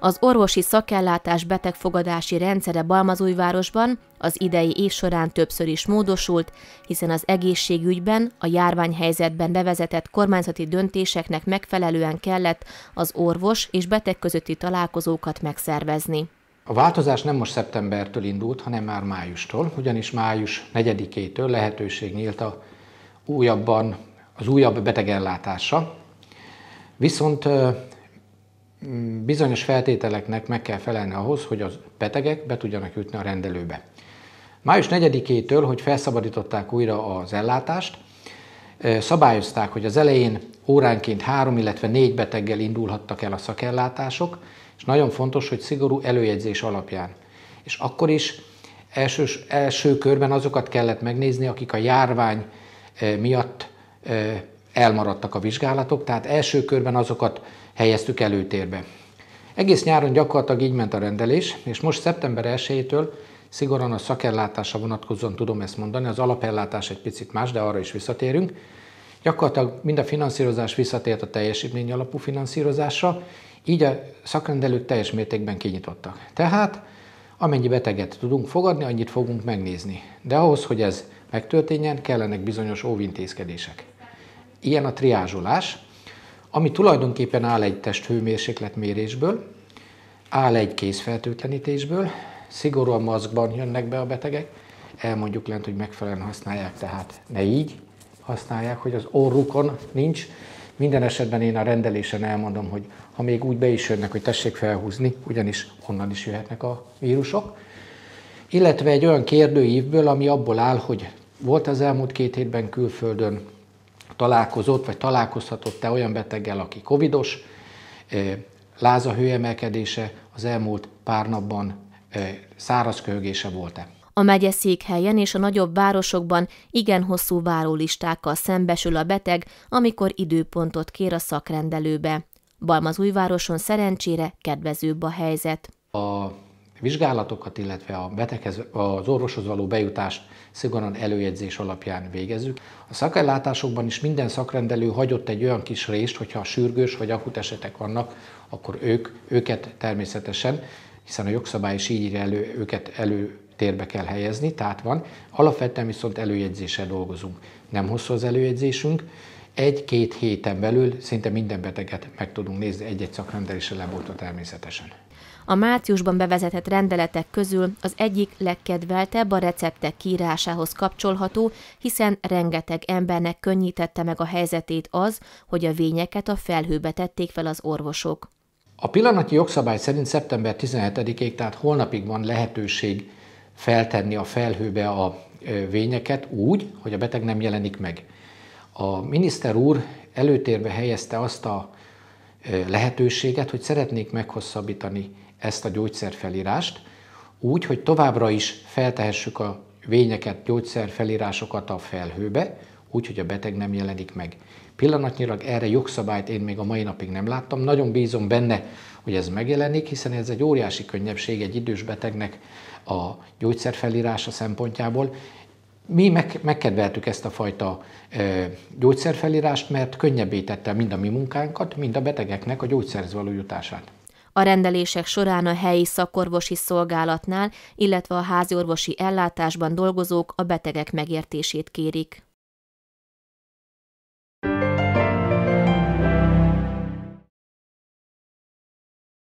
Az orvosi szakellátás betegfogadási rendszere Balmazújvárosban az idei év során többször is módosult, hiszen az egészségügyben a járványhelyzetben bevezetett kormányzati döntéseknek megfelelően kellett az orvos és beteg közötti találkozókat megszervezni. A változás nem most szeptembertől indult, hanem már májustól, ugyanis május 4-től lehetőség nyílt a újabban, az újabb betegellátása. Viszont bizonyos feltételeknek meg kell felelni ahhoz, hogy az betegek be tudjanak jutni a rendelőbe. Május 4-től, hogy felszabadították újra az ellátást, szabályozták, hogy az elején óránként három, illetve négy beteggel indulhattak el a szakellátások, és nagyon fontos, hogy szigorú előjegyzés alapján. És akkor is első, első körben azokat kellett megnézni, akik a járvány miatt elmaradtak a vizsgálatok, tehát első körben azokat helyeztük előtérbe. Egész nyáron gyakorlatilag így ment a rendelés, és most szeptember 1-től szigorúan a szakellátásra vonatkozóan tudom ezt mondani, az alapellátás egy picit más, de arra is visszatérünk. Gyakorlatilag mind a finanszírozás visszatért a teljesítmény alapú finanszírozásra, így a szakrendelők teljes mértékben kinyitottak. Tehát amennyi beteget tudunk fogadni, annyit fogunk megnézni. De ahhoz, hogy ez megtörténjen, kellenek bizonyos óvintézkedések. Ilyen a triázsolás, ami tulajdonképpen áll egy testhőmérsékletmérésből, áll egy kézfertőtlenítésből, szigorúan maszkban jönnek be a betegek, elmondjuk lent, hogy megfelelően használják, tehát ne így használják, hogy az orrukon nincs. Minden esetben én a rendelésen elmondom, hogy ha még úgy be is jönnek, hogy tessék felhúzni, ugyanis onnan is jöhetnek a vírusok. Illetve egy olyan kérdőívből, ami abból áll, hogy volt az elmúlt két hétben külföldön, találkozott, vagy találkozhatott te olyan beteggel, aki covidos, láza hőemelkedése az elmúlt pár napban száraz köhögése volt-e. A megye székhelyen és a nagyobb városokban igen hosszú várólistákkal szembesül a beteg, amikor időpontot kér a szakrendelőbe. Balmazújvároson szerencsére kedvezőbb a helyzet. A vizsgálatokat, illetve a beteghez, az orvoshoz való bejutást szigorúan előjegyzés alapján végezzük. A szakellátásokban is minden szakrendelő hagyott egy olyan kis részt, hogyha sürgős vagy akut esetek vannak, akkor ők, őket természetesen, hiszen a jogszabály is így írja elő, őket elő térbe kell helyezni, tehát van. Alapvetően viszont előjegyzéssel dolgozunk. Nem hosszú az előjegyzésünk, egy-két héten belül szinte minden beteget meg tudunk nézni, egy-egy szakrendelésre leboltva természetesen. A márciusban bevezetett rendeletek közül az egyik legkedveltebb a receptek kiírásához kapcsolható, hiszen rengeteg embernek könnyítette meg a helyzetét az, hogy a vényeket a felhőbe tették fel az orvosok. A pillanatnyi jogszabály szerint szeptember 17-ig, tehát holnapig van lehetőség feltenni a felhőbe a vényeket úgy, hogy a beteg nem jelenik meg. A miniszter úr előtérbe helyezte azt a lehetőséget, hogy szeretnék meghosszabbítani ezt a gyógyszerfelírást, úgy, hogy továbbra is feltehessük a vényeket, gyógyszerfelírásokat a felhőbe, úgy, hogy a beteg nem jelenik meg. Pillanatnyilag erre jogszabályt én még a mai napig nem láttam, nagyon bízom benne, hogy ez megjelenik, hiszen ez egy óriási könnyebbség egy idős betegnek a gyógyszerfelírása szempontjából, mi meg, megkedveltük ezt a fajta e, gyógyszerfelírást, mert könnyebbé tette mind a mi munkánkat, mind a betegeknek a gyógyszerhez való jutását. A rendelések során a helyi szakorvosi szolgálatnál, illetve a háziorvosi ellátásban dolgozók a betegek megértését kérik.